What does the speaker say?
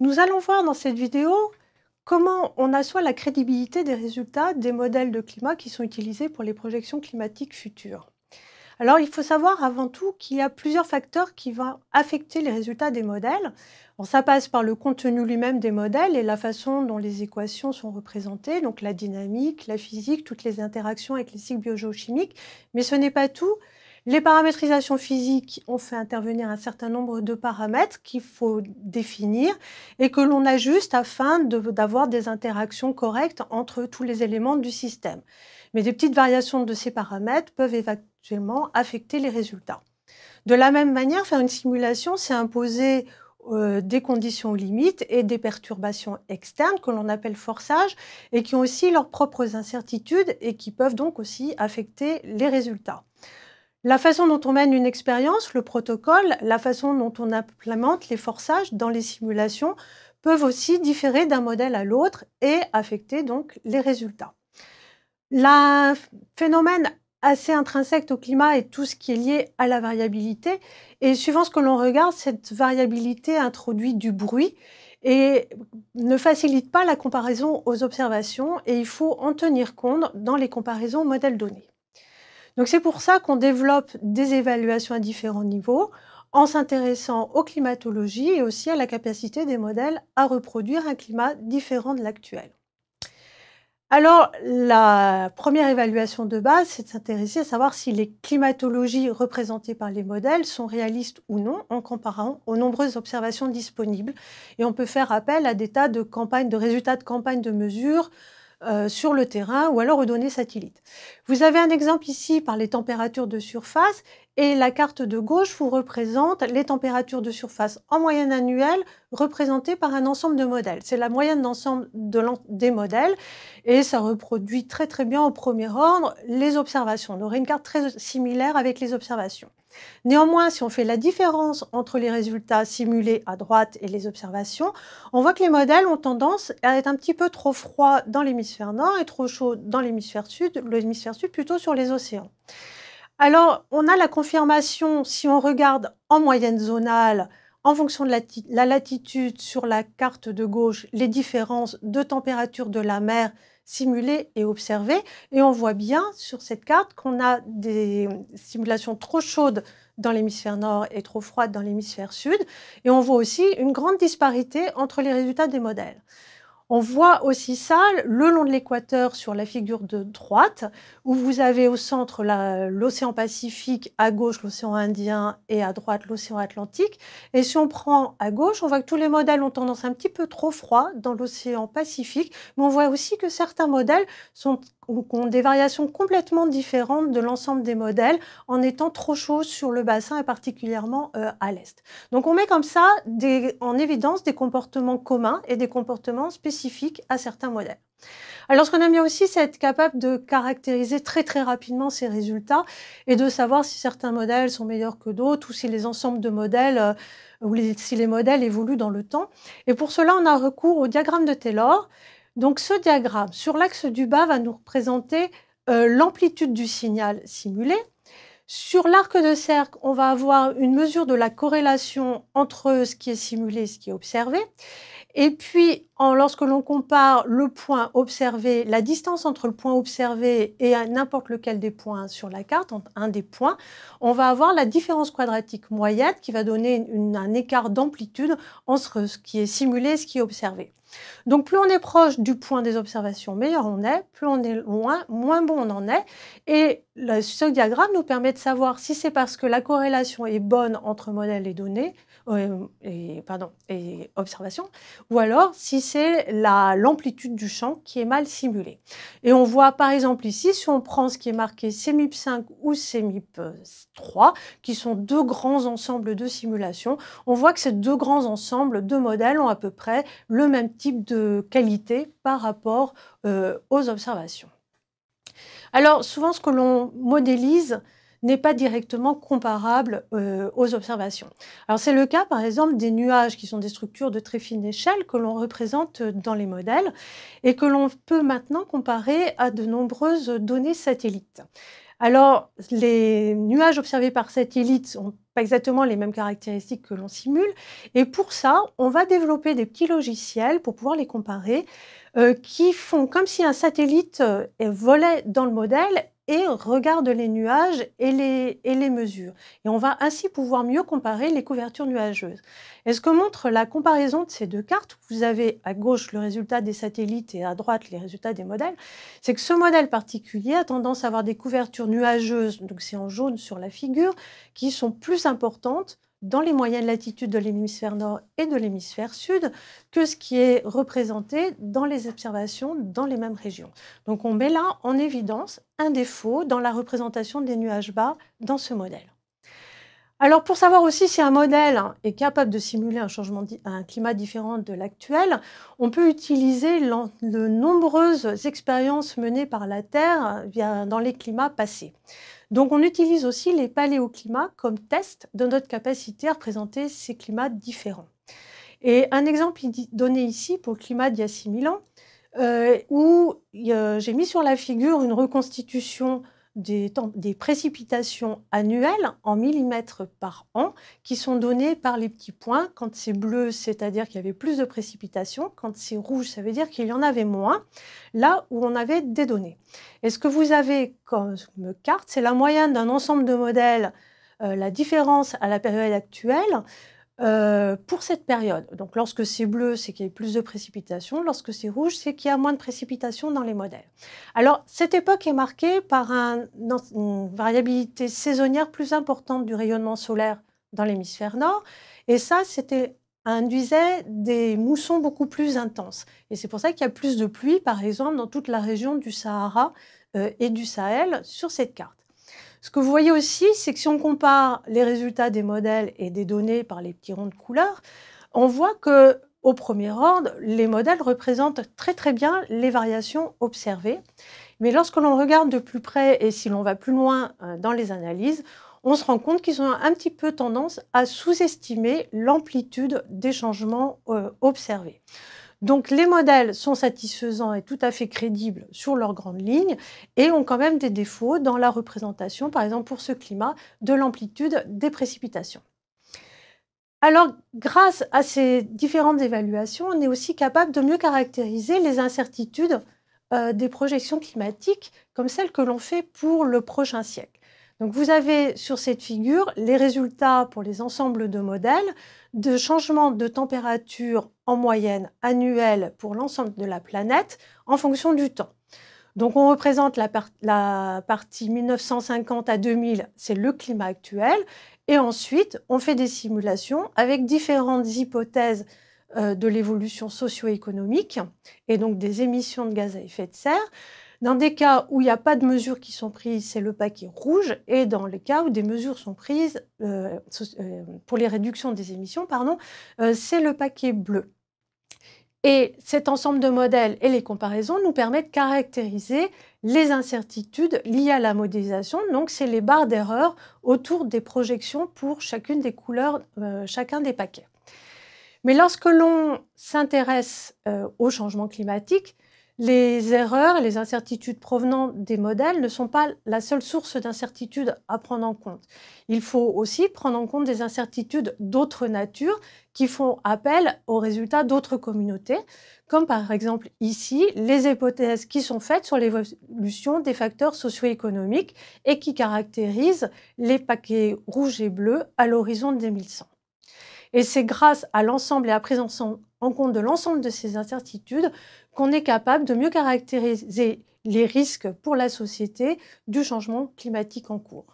Nous allons voir dans cette vidéo comment on assoit la crédibilité des résultats des modèles de climat qui sont utilisés pour les projections climatiques futures. Alors il faut savoir avant tout qu'il y a plusieurs facteurs qui vont affecter les résultats des modèles. ça passe par le contenu lui-même des modèles et la façon dont les équations sont représentées, donc la dynamique, la physique, toutes les interactions avec les cycles biogéochimiques. Mais ce n'est pas tout. Les paramétrisations physiques, ont fait intervenir un certain nombre de paramètres qu'il faut définir et que l'on ajuste afin d'avoir des interactions correctes entre tous les éléments du système. Mais des petites variations de ces paramètres peuvent éventuellement affecter les résultats. De la même manière, faire une simulation, c'est imposer euh, des conditions limites et des perturbations externes que l'on appelle forçage et qui ont aussi leurs propres incertitudes et qui peuvent donc aussi affecter les résultats. La façon dont on mène une expérience, le protocole, la façon dont on implémente les forçages dans les simulations peuvent aussi différer d'un modèle à l'autre et affecter donc les résultats. Le phénomène assez intrinsèque au climat est tout ce qui est lié à la variabilité. Et suivant ce que l'on regarde, cette variabilité introduit du bruit et ne facilite pas la comparaison aux observations et il faut en tenir compte dans les comparaisons modèles donnés. Donc c'est pour ça qu'on développe des évaluations à différents niveaux en s'intéressant aux climatologies et aussi à la capacité des modèles à reproduire un climat différent de l'actuel. Alors, la première évaluation de base, c'est de s'intéresser à savoir si les climatologies représentées par les modèles sont réalistes ou non en comparant aux nombreuses observations disponibles. Et on peut faire appel à des tas de campagnes, de résultats de campagnes de mesures, euh, sur le terrain ou alors aux données satellites. Vous avez un exemple ici par les températures de surface et la carte de gauche vous représente les températures de surface en moyenne annuelle représentées par un ensemble de modèles. C'est la moyenne d'ensemble des modèles et ça reproduit très très bien au premier ordre les observations. On aurait une carte très similaire avec les observations. Néanmoins, si on fait la différence entre les résultats simulés à droite et les observations, on voit que les modèles ont tendance à être un petit peu trop froids dans l'hémisphère nord et trop chauds dans l'hémisphère sud, l'hémisphère sud plutôt sur les océans. Alors, on a la confirmation, si on regarde en moyenne zonale, en fonction de la, latitude sur la carte de gauche, les différences de température de la mer simulées et observées. Et on voit bien sur cette carte qu'on a des simulations trop chaudes dans l'hémisphère nord et trop froides dans l'hémisphère sud. Et on voit aussi une grande disparité entre les résultats des modèles. On voit aussi ça le long de l'équateur sur la figure de droite, où vous avez au centre l'océan Pacifique, à gauche l'océan Indien et à droite l'océan Atlantique. Et si on prend à gauche, on voit que tous les modèles ont tendance un petit peu trop froid dans l'océan Pacifique, mais on voit aussi que certains modèles ont des variations complètement différentes de l'ensemble des modèles en étant trop chauds sur le bassin et particulièrement euh, à l'est. Donc on met comme ça en évidence des comportements communs et des comportements spécifiques à certains modèles. Alors, ce qu'on aime bien aussi, c'est être capable de caractériser très très rapidement ces résultats et de savoir si certains modèles sont meilleurs que d'autres ou si les ensembles de modèles euh, ou si les modèles évoluent dans le temps. Et pour cela, on a recours au diagramme de Taylor. Donc, ce diagramme sur l'axe du bas va nous représenter euh, l'amplitude du signal simulé. Sur l'arc de cercle, on va avoir une mesure de la corrélation entre ce qui est simulé et ce qui est observé. Et puis, lorsque l'on compare le point observé, la distance entre le point observé et euh, n'importe lequel des points sur la carte, un des points, on va avoir la différence quadratique moyenne qui va donner un écart d'amplitude entre ce qui est simulé et ce qui est observé. Donc plus on est proche du point des observations, meilleur on est, plus on est loin, moins bon on en est. Et ce diagramme nous permet de savoir si c'est parce que la corrélation est bonne entre modèle et données, euh, et, pardon, et observation, ou alors si c'est l'amplitude du champ qui est mal simulée. Et on voit par exemple ici, si on prend ce qui est marqué CMIP 5 ou CMIP 3, euh, qui sont deux grands ensembles de simulation, on voit que ces deux grands ensembles de modèles ont à peu près le même type de qualité par rapport euh, aux observations. Alors souvent ce que l'on modélise, n'est pas directement comparable euh, aux observations. Alors c'est le cas par exemple des nuages qui sont des structures de très fine échelle que l'on représente euh, dans les modèles et que l'on peut maintenant comparer à de nombreuses données satellites. Alors, les nuages observés par satellite n'ont pas exactement les mêmes caractéristiques que l'on simule. Et pour ça, on va développer des petits logiciels pour pouvoir les comparer euh, qui font comme si un satellite volait dans le modèle et regarde les nuages et les, et mesures. Et on va ainsi pouvoir mieux comparer les couvertures nuageuses. Et ce que montre la comparaison de ces deux cartes, vous avez à gauche le résultat des satellites et à droite les résultats des modèles, c'est que ce modèle particulier a tendance à avoir des couvertures nuageuses, donc c'est en jaune sur la figure, qui sont plus importantes dans les moyennes latitudes de l'hémisphère nord et de l'hémisphère sud que ce qui est représenté dans les observations dans les mêmes régions. Donc on met là en évidence un défaut dans la représentation des nuages bas dans ce modèle. Alors pour savoir aussi si un modèle est capable de simuler un changement, climat différent de l'actuel, on peut utiliser de nombreuses expériences menées par la Terre euh, dans les climats passés. Donc on utilise aussi les paléoclimats comme test de notre capacité à représenter ces climats différents. Et un exemple donné ici pour le climat d'il y a 6000 ans, euh, où euh, j'ai mis sur la figure une reconstitution des, précipitations annuelles en millimètres par an qui sont données par les petits points. Quand c'est bleu, c'est-à-dire qu'il y avait plus de précipitations. Quand c'est rouge, ça veut dire qu'il y en avait moins, là où on avait des données. Et ce que vous avez comme carte, c'est la moyenne d'un ensemble de modèles, euh, la différence à la période actuelle euh, pour cette période, donc lorsque c'est bleu, c'est qu'il y a plus de précipitations, lorsque c'est rouge, c'est qu'il y a moins de précipitations dans les modèles. Alors, cette époque est marquée par une variabilité saisonnière plus importante du rayonnement solaire dans l'hémisphère nord, et ça, c'était induisait des moussons beaucoup plus intenses. Et c'est pour ça qu'il y a plus de pluie, par exemple, dans toute la région du Sahara euh, et du Sahel sur cette carte. Ce que vous voyez aussi, c'est que si on compare les résultats des modèles et des données par les petits ronds de couleur, on voit que au premier ordre, les modèles représentent très très bien les variations observées. Mais lorsque l'on regarde de plus près et si l'on va plus loin euh, dans les analyses, on se rend compte qu'ils ont un petit peu tendance à sous-estimer l'amplitude des changements euh, observés. Donc les modèles sont satisfaisants et tout à fait crédibles sur leurs grandes lignes et ont quand même des défauts dans la représentation, par exemple pour ce climat, de l'amplitude des précipitations. Alors, grâce à ces différentes évaluations, on est aussi capable de mieux caractériser les incertitudes euh, des projections climatiques comme celles que l'on fait pour le prochain siècle vous avez sur cette figure les résultats pour les ensembles de modèles de changement de température en moyenne annuelle pour l'ensemble de la planète en fonction du temps. on représente la, la partie 1950 à 2000, c'est le climat actuel, et ensuite on fait des simulations avec différentes hypothèses euh, de l'évolution socio-économique et donc des émissions de gaz à effet de serre dans des cas où il n'y a pas de mesures qui sont prises, c'est le paquet rouge. Et dans les cas où des mesures sont prises euh, euh, pour les réductions des émissions, pardon, euh, c'est le paquet bleu. Et cet ensemble de modèles et les comparaisons nous permettent de caractériser les incertitudes liées à la modélisation. Donc, c'est les barres d'erreur autour des projections pour chacune des couleurs, chacun des paquets. Mais lorsque l'on s'intéresse au changement climatique, les erreurs et les incertitudes provenant des modèles ne sont pas la seule source d'incertitudes à prendre en compte. Il faut aussi prendre en compte des incertitudes d'autres natures qui font appel aux résultats d'autres communautés, comme par exemple ici les hypothèses qui sont faites sur l'évolution des facteurs socio-économiques et qui caractérisent les paquets rouges et bleus à l'horizon de 2100. Et c'est grâce à l'ensemble et à la en compte de l'ensemble de ces incertitudes qu'on est capable de mieux caractériser les risques pour la société du changement climatique en cours.